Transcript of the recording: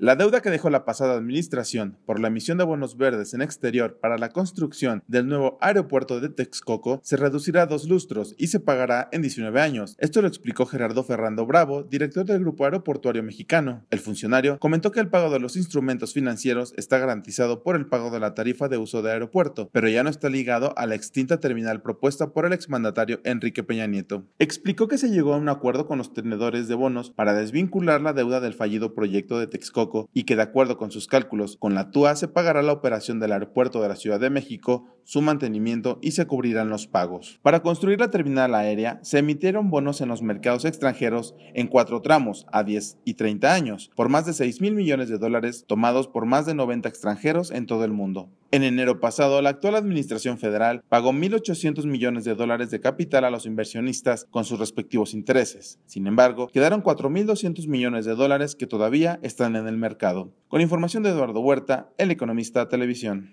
La deuda que dejó la pasada administración por la emisión de bonos verdes en exterior para la construcción del nuevo aeropuerto de Texcoco se reducirá a dos lustros y se pagará en 19 años. Esto lo explicó Gerardo Ferrando Bravo, director del Grupo Aeroportuario Mexicano. El funcionario comentó que el pago de los instrumentos financieros está garantizado por el pago de la tarifa de uso de aeropuerto, pero ya no está ligado a la extinta terminal propuesta por el exmandatario Enrique Peña Nieto. Explicó que se llegó a un acuerdo con los tenedores de bonos para desvincular la deuda del fallido proyecto de Texcoco y que de acuerdo con sus cálculos, con la TUA se pagará la operación del aeropuerto de la Ciudad de México su mantenimiento y se cubrirán los pagos. Para construir la terminal aérea, se emitieron bonos en los mercados extranjeros en cuatro tramos a 10 y 30 años, por más de 6 mil millones de dólares tomados por más de 90 extranjeros en todo el mundo. En enero pasado, la actual administración federal pagó 1.800 millones de dólares de capital a los inversionistas con sus respectivos intereses. Sin embargo, quedaron 4.200 millones de dólares que todavía están en el mercado. Con información de Eduardo Huerta, el economista Televisión.